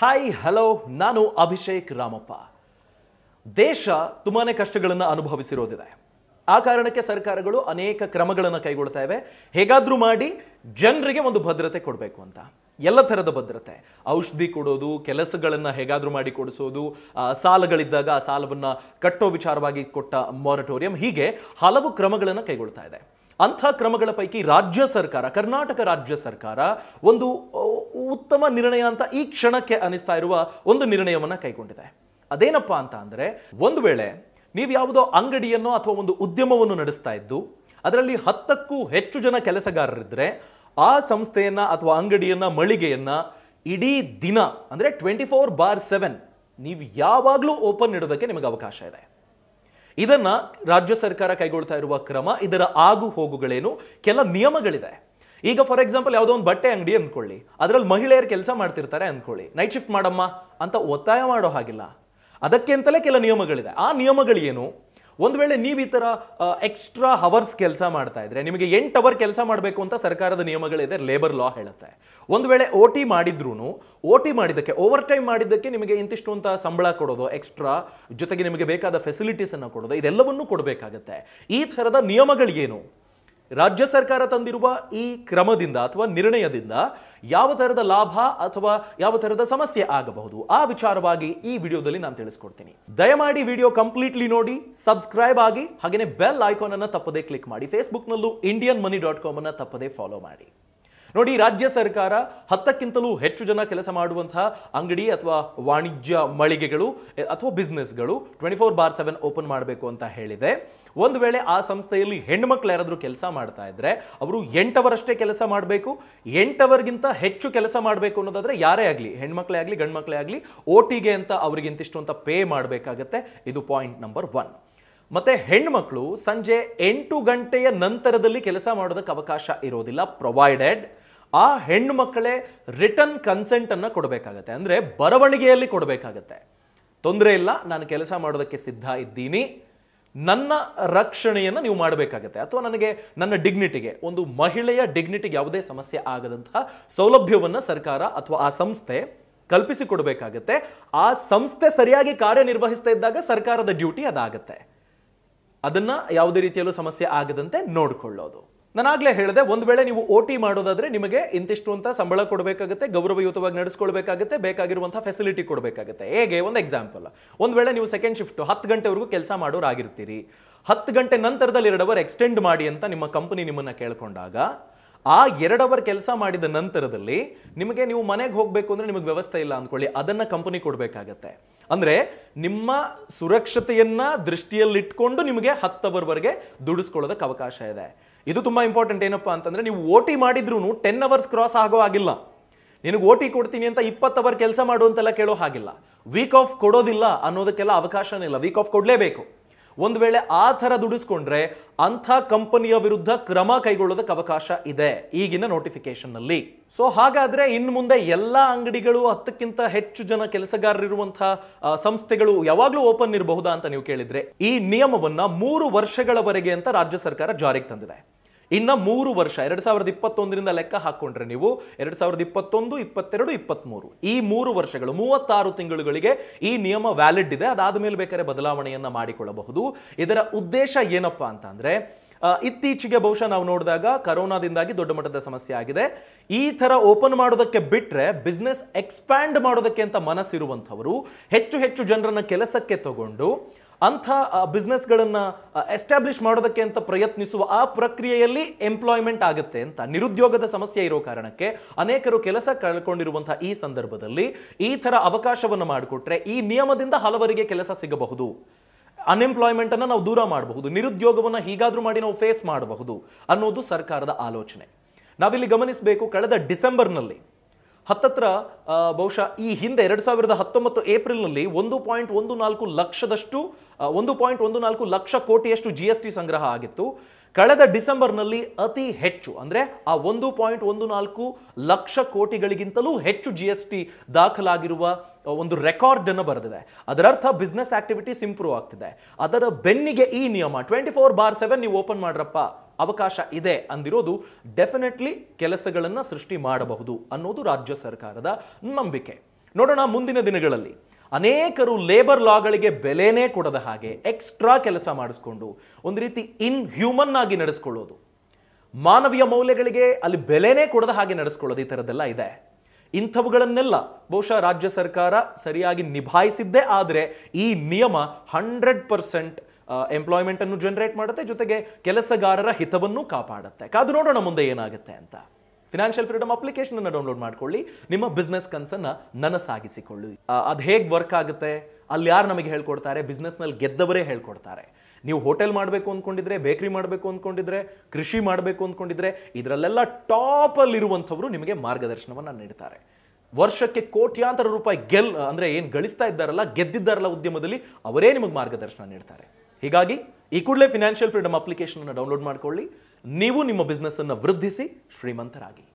hi hello ನಾನು ಅಭಿಷೇಕ್ ರಾಮಪ್ಪ ದೇಶ ತುಂಬಾ ಕಷ್ಟಗಳನ್ನು ಅನುಭವಿಸಿರೋದಿದೆ ಆ ಕಾರಣಕ್ಕೆ ಸರ್ಕಾರಗಳು ಅನೇಕ ಕ್ರಮಗಳನ್ನು ಕೈಗೊಳ್ತಾ ಇವೆ ಹೇಗಾದರೂ ಮಾಡಿ ಜನರಿಗೆ ಒಂದು ಭದ್ರತೆ ಕೊಡಬೇಕು ಅಂತ ಎಲ್ಲ ಥರದ ಭದ್ರತೆ ಔಷಧಿ ಕೊಡೋದು ಕೆಲಸಗಳನ್ನು ಹೇಗಾದರೂ ಮಾಡಿ ಕೊಡಿಸೋದು ಸಾಲಗಳಿದ್ದಾಗ ಆ ಸಾಲವನ್ನು ಕಟ್ಟೋ ವಿಚಾರವಾಗಿ ಕೊಟ್ಟ ಮೊರಟೋರಿಯಂ ಹೀಗೆ ಹಲವು ಕ್ರಮಗಳನ್ನು ಕೈಗೊಳ್ತಾ ಇದೆ ಅಂಥ ಕ್ರಮಗಳ ಪೈಕಿ ರಾಜ್ಯ ಸರ್ಕಾರ ಕರ್ನಾಟಕ ರಾಜ್ಯ ಸರ್ಕಾರ ಒಂದು ಉತ್ತಮ ನಿರ್ಣಯ ಅಂತ ಈ ಕ್ಷಣಕ್ಕೆ ಅನಿಸ್ತಾ ಇರುವ ಒಂದು ನಿರ್ಣಯವನ್ನು ಕೈಗೊಂಡಿದೆ ಅದೇನಪ್ಪ ಅಂತ ಅಂದರೆ ಒಂದು ವೇಳೆ ನೀವು ಯಾವುದೋ ಅಂಗಡಿಯನ್ನು ಅಥವಾ ಒಂದು ಉದ್ಯಮವನ್ನು ನಡೆಸ್ತಾ ಇದ್ದು ಅದರಲ್ಲಿ ಹತ್ತಕ್ಕೂ ಹೆಚ್ಚು ಜನ ಕೆಲಸಗಾರರಿದ್ದರೆ ಆ ಸಂಸ್ಥೆಯನ್ನು ಅಥವಾ ಅಂಗಡಿಯನ್ನು ಮಳಿಗೆಯನ್ನು ಇಡೀ ದಿನ ಅಂದರೆ ಟ್ವೆಂಟಿ ಫೋರ್ ಬಾರ್ ಸೆವೆನ್ ನೀವು ಯಾವಾಗಲೂ ಓಪನ್ ಇಡೋದಕ್ಕೆ ನಿಮಗೆ ಅವಕಾಶ ಇದೆ ಇದನ್ನ ರಾಜ್ಯ ಸರ್ಕಾರ ಕೈಗೊಳ್ತಾ ಇರುವ ಕ್ರಮ ಇದರ ಆಗು ಹೋಗುಗಳೇನು ಕೆಲ ನಿಯಮಗಳಿದೆ ಈಗ ಫಾರ್ ಎಕ್ಸಾಂಪಲ್ ಯಾವುದೋ ಒಂದು ಬಟ್ಟೆ ಅಂಗಡಿ ಅಂದ್ಕೊಳ್ಳಿ ಅದರಲ್ಲಿ ಮಹಿಳೆಯರು ಕೆಲಸ ಮಾಡ್ತಿರ್ತಾರೆ ಅಂದ್ಕೊಳ್ಳಿ ನೈಟ್ ಶಿಫ್ಟ್ ಮಾಡಮ್ಮ ಅಂತ ಒತ್ತಾಯ ಮಾಡೋ ಹಾಗಿಲ್ಲ ಅದಕ್ಕೆ ಅಂತಲೇ ಕೆಲ ನಿಯಮಗಳಿದೆ ಆ ನಿಯಮಗಳೇನು ಒಂದು ವೇಳೆ ನೀವು ಈ ಥರ ಎಕ್ಸ್ಟ್ರಾ ಹವರ್ಸ್ ಕೆಲಸ ಮಾಡ್ತಾ ಇದ್ರೆ ನಿಮಗೆ ಎಂಟು ಅವರ್ ಕೆಲಸ ಮಾಡಬೇಕು ಅಂತ ಸರ್ಕಾರದ ನಿಯಮಗಳಿದೆ ಲೇಬರ್ ಲಾ ಹೇಳುತ್ತೆ ಒಂದು ವೇಳೆ ಓ ಟಿ ಮಾಡಿದ್ರು ಓ ಟಿ ಮಾಡಿದ್ದಕ್ಕೆ ಓವರ್ ಟೈಮ್ ಮಾಡಿದ್ದಕ್ಕೆ ನಿಮಗೆ ಇಂತಿಷ್ಟು ಅಂತ ಸಂಬಳ ಕೊಡೋದು ಎಕ್ಸ್ಟ್ರಾ ಜೊತೆಗೆ ನಿಮಗೆ ಬೇಕಾದ ಫೆಸಿಲಿಟೀಸನ್ನು ಕೊಡೋದು ಇದೆಲ್ಲವನ್ನೂ ಕೊಡಬೇಕಾಗತ್ತೆ ಈ ಥರದ ನಿಯಮಗಳು ಏನು ರಾಜ್ಯ ಸರ್ಕಾರ ತಂದಿರುವ ಈ ಕ್ರಮದಿಂದ ಅಥವಾ ನಿರ್ಣಯದಿಂದ ಯಾವ ಥರದ ಲಾಭ ಅಥವಾ ಯಾವ ಥರದ ಸಮಸ್ಯೆ ಆಗಬಹುದು ಆ ವಿಚಾರವಾಗಿ ಈ ವಿಡಿಯೋದಲ್ಲಿ ನಾನು ತಿಳಿಸ್ಕೊಡ್ತೀನಿ ದಯಮಾಡಿ ವಿಡಿಯೋ ಕಂಪ್ಲೀಟ್ಲಿ ನೋಡಿ ಸಬ್ಸ್ಕ್ರೈಬ್ ಆಗಿ ಹಾಗೆಯೇ ಬೆಲ್ ಐಕಾನ್ ಅನ್ನು ತಪ್ಪದೇ ಕ್ಲಿಕ್ ಮಾಡಿ ಫೇಸ್ಬುಕ್ನಲ್ಲೂ ಇಂಡಿಯನ್ ಮನಿ ಡಾಟ್ ಕಾಮ್ ಅನ್ನು ತಪ್ಪದೇ ಫಾಲೋ ಮಾಡಿ ನೋಡಿ ರಾಜ್ಯ ಸರ್ಕಾರ ಹತ್ತಕ್ಕಿಂತಲೂ ಹೆಚ್ಚು ಜನ ಕೆಲಸ ಮಾಡುವಂತಹ ಅಂಗಡಿ ಅಥವಾ ವಾಣಿಜ್ಯ ಮಳಿಗೆಗಳು ಅಥವಾ ಬಿಸ್ನೆಸ್ಗಳು ಟ್ವೆಂಟಿ ಫೋರ್ ಬಾರ್ ಸೆವೆನ್ ಓಪನ್ ಮಾಡಬೇಕು ಅಂತ ಹೇಳಿದೆ ಒಂದು ವೇಳೆ ಆ ಸಂಸ್ಥೆಯಲ್ಲಿ ಹೆಣ್ಮಕ್ಳು ಯಾರಾದರೂ ಕೆಲಸ ಮಾಡ್ತಾ ಇದ್ರೆ ಅವರು ಎಂಟವರಷ್ಟೇ ಕೆಲಸ ಮಾಡಬೇಕು ಎಂಟವರ್ಗಿಂತ ಹೆಚ್ಚು ಕೆಲಸ ಮಾಡಬೇಕು ಅನ್ನೋದಾದ್ರೆ ಯಾರೇ ಆಗಲಿ ಹೆಣ್ಮಕ್ಳೇ ಆಗಲಿ ಗಂಡ್ಮಕ್ಳೇ ಆಗಲಿ ಓಟಿಗೆ ಅಂತ ಅವ್ರಿಗಿಂತಿಷ್ಟು ಅಂತ ಪೇ ಮಾಡಬೇಕಾಗತ್ತೆ ಇದು ಪಾಯಿಂಟ್ ನಂಬರ್ ಒನ್ ಮತ್ತೆ ಹೆಣ್ಮಕ್ಳು ಸಂಜೆ ಎಂಟು ಗಂಟೆಯ ನಂತರದಲ್ಲಿ ಕೆಲಸ ಮಾಡೋದಕ್ಕೆ ಅವಕಾಶ ಇರೋದಿಲ್ಲ ಪ್ರೊವೈಡೆಡ್ ಆ ಹೆಣ್ಣು ಮಕ್ಕಳೇ ರಿಟರ್ನ್ ಕನ್ಸೆಂಟನ್ನು ಕೊಡಬೇಕಾಗತ್ತೆ ಅಂದರೆ ಬರವಣಿಗೆಯಲ್ಲಿ ಕೊಡಬೇಕಾಗತ್ತೆ ತೊಂದರೆ ಇಲ್ಲ ನಾನು ಕೆಲಸ ಮಾಡೋದಕ್ಕೆ ಸಿದ್ಧ ಇದ್ದೀನಿ ನನ್ನ ರಕ್ಷಣೆಯನ್ನು ನೀವು ಮಾಡಬೇಕಾಗತ್ತೆ ಅಥವಾ ನನಗೆ ನನ್ನ ಡಿಗ್ನಿಟಿಗೆ ಒಂದು ಮಹಿಳೆಯ ಡಿಗ್ನಿಟಿಗೆ ಯಾವುದೇ ಸಮಸ್ಯೆ ಆಗದಂತಹ ಸೌಲಭ್ಯವನ್ನು ಸರ್ಕಾರ ಅಥವಾ ಆ ಸಂಸ್ಥೆ ಕಲ್ಪಿಸಿಕೊಡ್ಬೇಕಾಗತ್ತೆ ಆ ಸಂಸ್ಥೆ ಸರಿಯಾಗಿ ಕಾರ್ಯನಿರ್ವಹಿಸ್ತಾ ಇದ್ದಾಗ ಸರ್ಕಾರದ ಡ್ಯೂಟಿ ಅದಾಗತ್ತೆ ಅದನ್ನು ಯಾವುದೇ ರೀತಿಯಲ್ಲೂ ಸಮಸ್ಯೆ ಆಗದಂತೆ ನೋಡಿಕೊಳ್ಳೋದು ನಾನಾಗಲೇ ಹೇಳಿದೆ ಒಂದು ವೇಳೆ ನೀವು ಓ ಟಿ ಮಾಡೋದಾದ್ರೆ ನಿಮಗೆ ಇಂತಿಷ್ಟು ಅಂತ ಸಂಬಳ ಕೊಡಬೇಕಾಗುತ್ತೆ ಗೌರವಯುತವಾಗಿ ನಡೆಸ್ಕೊಳ್ಬೇಕಾಗುತ್ತೆ ಬೇಕಾಗಿರುವಂಥ ಫೆಸಿಲಿಟಿ ಕೊಡಬೇಕಾಗುತ್ತೆ ಹೇಗೆ ಒಂದು ಎಕ್ಸಾಂಪಲ್ ಒಂದು ವೇಳೆ ನೀವು ಸೆಕೆಂಡ್ ಶಿಫ್ಟ್ ಹತ್ತು ಗಂಟೆವರೆಗೂ ಕೆಲಸ ಮಾಡೋರಾಗಿರ್ತೀರಿ ಹತ್ತು ಗಂಟೆ ನಂತರದಲ್ಲಿ ಎರಡು ಅವರ್ ಎಕ್ಸ್ಟೆಂಡ್ ಮಾಡಿ ಅಂತ ನಿಮ್ಮ ಕಂಪನಿ ನಿಮ್ಮನ್ನು ಕೇಳ್ಕೊಂಡಾಗ ಆ ಎರಡು ಅವರ್ ಕೆಲಸ ಮಾಡಿದ ನಂತರದಲ್ಲಿ ನಿಮಗೆ ನೀವು ಮನೆಗೆ ಹೋಗಬೇಕು ಅಂದರೆ ನಿಮಗೆ ವ್ಯವಸ್ಥೆ ಇಲ್ಲ ಅಂದ್ಕೊಳ್ಳಿ ಅದನ್ನು ಕಂಪನಿ ಕೊಡಬೇಕಾಗತ್ತೆ ಅಂದರೆ ನಿಮ್ಮ ಸುರಕ್ಷತೆಯನ್ನು ದೃಷ್ಟಿಯಲ್ಲಿಟ್ಕೊಂಡು ನಿಮಗೆ ಹತ್ತು ಅವರ್ವರೆಗೆ ದುಡಿಸ್ಕೊಳ್ಳೋದಕ್ಕೆ ಅವಕಾಶ ಇದೆ ಇದು ತುಂಬ ಇಂಪಾರ್ಟೆಂಟ್ ಏನಪ್ಪ ಅಂತಂದ್ರೆ ನೀವು ಓ ಟಿ ಮಾಡಿದ್ರೂ ಟೆನ್ ಅವರ್ಸ್ ಕ್ರಾಸ್ ಆಗೋ ಆಗಿಲ್ಲ ನಿನಗೆ ಓ ಟಿ ಕೊಡ್ತೀನಿ ಅಂತ ಇಪ್ಪತ್ತು ಅವರ್ ಕೆಲಸ ಮಾಡು ಅಂತೆಲ್ಲ ಕೇಳೋ ಹಾಗಿಲ್ಲ ವೀಕ್ ಆಫ್ ಕೊಡೋದಿಲ್ಲ ಅನ್ನೋದಕ್ಕೆಲ್ಲ ಅವಕಾಶನೇ ಇಲ್ಲ ವೀಕ್ ಆಫ್ ಕೊಡಲೇಬೇಕು ಒಂದು ವೇಳೆ ಆ ಥರ ದುಡಿಸ್ಕೊಂಡ್ರೆ ಅಂಥ ಕಂಪನಿಯ ವಿರುದ್ಧ ಕ್ರಮ ಕೈಗೊಳ್ಳೋದಕ್ಕೆ ಅವಕಾಶ ಇದೆ ಈಗಿನ ನೋಟಿಫಿಕೇಶನ್ನಲ್ಲಿ ಸೊ ಹಾಗಾದರೆ ಇನ್ನು ಮುಂದೆ ಎಲ್ಲ ಅಂಗಡಿಗಳು ಹತ್ತಕ್ಕಿಂತ ಹೆಚ್ಚು ಜನ ಕೆಲಸಗಾರರಿರುವಂತಹ ಸಂಸ್ಥೆಗಳು ಯಾವಾಗಲೂ ಓಪನ್ ಇರಬಹುದಾ ಅಂತ ನೀವು ಕೇಳಿದ್ರೆ ಈ ನಿಯಮವನ್ನು ಮೂರು ವರ್ಷಗಳವರೆಗೆ ಅಂತ ರಾಜ್ಯ ಸರ್ಕಾರ ಜಾರಿಗೆ ತಂದಿದೆ ಇನ್ನು ಮೂರು ವರ್ಷ ಎರಡು ಸಾವಿರದ ಇಪ್ಪತ್ತೊಂದರಿಂದ ಲೆಕ್ಕ ಹಾಕೊಂಡ್ರೆ ನೀವು ಎರಡು ಸಾವಿರದ ಇಪ್ಪತ್ತೊಂದು ಇಪ್ಪತ್ತೆರಡು ಇಪ್ಪತ್ತ್ಮೂರು ಈ ಮೂರು ವರ್ಷಗಳು ಮೂವತ್ತಾರು ತಿಂಗಳುಗಳಿಗೆ ಈ ನಿಯಮ ವ್ಯಾಲಿಡ್ ಇದೆ ಅದಾದ ಮೇಲೆ ಬೇಕಾದ್ರೆ ಬದಲಾವಣೆಯನ್ನು ಮಾಡಿಕೊಳ್ಳಬಹುದು ಇದರ ಉದ್ದೇಶ ಏನಪ್ಪ ಅಂತ ಅಂದರೆ ಇತ್ತೀಚೆಗೆ ಬಹುಶಃ ನಾವು ನೋಡಿದಾಗ ಕರೋನಾದಿಂದಾಗಿ ದೊಡ್ಡ ಮಟ್ಟದ ಸಮಸ್ಯೆ ಆಗಿದೆ ಈ ಥರ ಓಪನ್ ಮಾಡೋದಕ್ಕೆ ಬಿಟ್ಟರೆ ಬಿಸ್ನೆಸ್ ಎಕ್ಸ್ಪ್ಯಾಂಡ್ ಮಾಡೋದಕ್ಕೆ ಅಂತ ಮನಸ್ಸಿರುವಂಥವರು ಹೆಚ್ಚು ಹೆಚ್ಚು ಜನರನ್ನು ಕೆಲಸಕ್ಕೆ ತಗೊಂಡು ಅಂಥ ಬಿಸ್ನೆಸ್ಗಳನ್ನು ಎಸ್ಟಾಬ್ಲಿಷ್ ಮಾಡೋದಕ್ಕೆ ಅಂತ ಪ್ರಯತ್ನಿಸುವ ಆ ಪ್ರಕ್ರಿಯೆಯಲ್ಲಿ ಎಂಪ್ಲಾಯ್ಮೆಂಟ್ ಆಗುತ್ತೆ ಅಂತ ನಿರುದ್ಯೋಗದ ಸಮಸ್ಯೆ ಇರೋ ಕಾರಣಕ್ಕೆ ಅನೇಕರು ಕೆಲಸ ಕಳ್ಕೊಂಡಿರುವಂಥ ಈ ಸಂದರ್ಭದಲ್ಲಿ ಈ ಥರ ಅವಕಾಶವನ್ನು ಮಾಡಿಕೊಟ್ರೆ ಈ ನಿಯಮದಿಂದ ಹಲವರಿಗೆ ಕೆಲಸ ಸಿಗಬಹುದು ಅನ್ಎಂಪ್ಲಾಯ್ಮೆಂಟನ್ನು ಅನ್ನು ನಾವು ದೂರ ಮಾಡಬಹುದು ನಿರುದ್ಯೋಗವನ್ನು ಹೀಗಾದರೂ ಮಾಡಿ ನಾವು ಫೇಸ್ ಮಾಡಬಹುದು ಅನ್ನೋದು ಸರ್ಕಾರದ ಆಲೋಚನೆ ನಾವಿಲ್ಲಿ ಗಮನಿಸಬೇಕು ಕಳೆದ ಡಿಸೆಂಬರ್ನಲ್ಲಿ ಹತ್ತತ್ರ ಬಹುಶಃ ಈ ಹಿಂದೆ ಎರಡು ಸಾವಿರದ ಹತ್ತೊಂಬತ್ತು ಏಪ್ರಿಲ್ನಲ್ಲಿ ಒಂದು ಪಾಯಿಂಟ್ ಒಂದು ನಾಲ್ಕು ಲಕ್ಷದಷ್ಟು ಒಂದು ಪಾಯಿಂಟ್ ಒಂದು ನಾಲ್ಕು ಲಕ್ಷ ಕೋಟಿಯಷ್ಟು ಜಿ ಎಸ್ ಟಿ ಸಂಗ್ರಹ ಆಗಿತ್ತು ಕಳೆದ ಡಿಸೆಂಬರ್ನಲ್ಲಿ ಅತಿ ಹೆಚ್ಚು ಅಂದರೆ ಆ ಒಂದು ಪಾಯಿಂಟ್ ಒಂದು ನಾಲ್ಕು ಲಕ್ಷ ಕೋಟಿಗಳಿಗಿಂತಲೂ ಹೆಚ್ಚು ಜಿ ಎಸ್ ಟಿ ದಾಖಲಾಗಿರುವ ಒಂದು ರೆಕಾರ್ಡನ್ನು ಬರೆದಿದೆ ಅದರರ್ಥ ಬಿಸ್ನೆಸ್ ಆಕ್ಟಿವಿಟೀಸ್ ಇಂಪ್ರೂವ್ ಆಗ್ತಿದೆ ಅದರ ಬೆನ್ನಿಗೆ ಈ ನಿಯಮ ಟ್ವೆಂಟಿ ಫೋರ್ ಬಾರ್ ಸೆವೆನ್ ನೀವು ಓಪನ್ ಮಾಡ್ರಪ್ಪ ಅವಕಾಶ ಇದೆ ಅಂದಿರೋದು ಡೆಫಿನೆಟ್ಲಿ ಕೆಲಸಗಳನ್ನು ಸೃಷ್ಟಿ ಮಾಡಬಹುದು ಅನ್ನೋದು ರಾಜ್ಯ ಸರ್ಕಾರದ ನಂಬಿಕೆ ನೋಡೋಣ ಮುಂದಿನ ದಿನಗಳಲ್ಲಿ ಅನೇಕರು ಲೇಬರ್ ಲಾಗಳಿಗೆ ಬೆಲೆನೇ ಕೊಡದ ಹಾಗೆ ಎಕ್ಸ್ಟ್ರಾ ಕೆಲಸ ಮಾಡಿಸ್ಕೊಂಡು ಒಂದು ರೀತಿ ಇನ್ ಹ್ಯೂಮನ್ ಆಗಿ ನಡೆಸ್ಕೊಳ್ಳೋದು ಮಾನವೀಯ ಮೌಲ್ಯಗಳಿಗೆ ಅಲ್ಲಿ ಬೆಲೆನೇ ಕೊಡದ ಹಾಗೆ ನಡೆಸ್ಕೊಳ್ಳೋದು ಈ ಥರದ್ದೆಲ್ಲ ಇದೆ ಇಂಥವುಗಳನ್ನೆಲ್ಲ ಬಹುಶಃ ರಾಜ್ಯ ಸರ್ಕಾರ ಸರಿಯಾಗಿ ನಿಭಾಯಿಸಿದ್ದೇ ಆದರೆ ಈ ನಿಯಮ ಹಂಡ್ರೆಡ್ ಪರ್ಸೆಂಟ್ ಎಂಪ್ಲಾಯ್ಮೆಂಟನ್ನು ಜನರೇಟ್ ಮಾಡುತ್ತೆ ಜೊತೆಗೆ ಕೆಲಸಗಾರರ ಹಿತವನ್ನು ಕಾಪಾಡುತ್ತೆ ಕಾದು ನೋಡೋಣ ಮುಂದೆ ಏನಾಗುತ್ತೆ ಅಂತ ಫಿನಾನ್ಷಿಯಲ್ ಫ್ರೀಡಮ್ ಅಪ್ಲಿಕೇಶನ್ ಅನ್ನು ಡೌನ್ಲೋಡ್ ಮಾಡ್ಕೊಳ್ಳಿ ನಿಮ್ಮ ಬಿಸ್ನೆಸ್ ಕನ್ಸನ್ನ ನನಸಾಗಿಸಿಕೊಳ್ಳಿ ಅದು ಹೇಗೆ ವರ್ಕ್ ಆಗುತ್ತೆ ಅಲ್ಲಿ ಯಾರು ನಮಗೆ ಹೇಳ್ಕೊಡ್ತಾರೆ ಬಿಸ್ನೆಸ್ನಲ್ಲಿ ಗೆದ್ದವರೇ ಹೇಳ್ಕೊಡ್ತಾರೆ ನೀವು ಹೋಟೆಲ್ ಮಾಡಬೇಕು ಅಂದ್ಕೊಂಡಿದ್ರೆ ಬೇಕ್ರಿ ಮಾಡಬೇಕು ಅಂದ್ಕೊಂಡಿದ್ರೆ ಕೃಷಿ ಮಾಡಬೇಕು ಅಂದ್ಕೊಂಡಿದ್ರೆ ಇದರಲ್ಲೆಲ್ಲ ಟಾಪಲ್ಲಿರುವಂಥವರು ನಿಮಗೆ ಮಾರ್ಗದರ್ಶನವನ್ನು ನೀಡ್ತಾರೆ ವರ್ಷಕ್ಕೆ ಕೋಟ್ಯಾಂತರ ರೂಪಾಯಿ ಗೆಲ್ ಅಂದರೆ ಏನು ಗಳಿಸ್ತಾ ಇದ್ದಾರಲ್ಲ ಗೆದ್ದಿದ್ದಾರಲ್ಲ ಉದ್ಯಮದಲ್ಲಿ ಅವರೇ ನಿಮಗೆ ಮಾರ್ಗದರ್ಶನ ನೀಡ್ತಾರೆ ಹೀಗಾಗಿ ಈ ಕೂಡಲೇ ಫಿನಾನ್ಷಿಯಲ್ ಫ್ರೀಡಮ್ ಅಪ್ಲಿಕೇಶನ್ ಡೌನ್ಲೋಡ್ ಮಾಡಿಕೊಳ್ಳಿ ನೀವು ನಿಮ್ಮ ಬಿಸ್ನೆಸ್ ಅನ್ನು ವೃದ್ಧಿಸಿ ಶ್ರೀಮಂತರಾಗಿ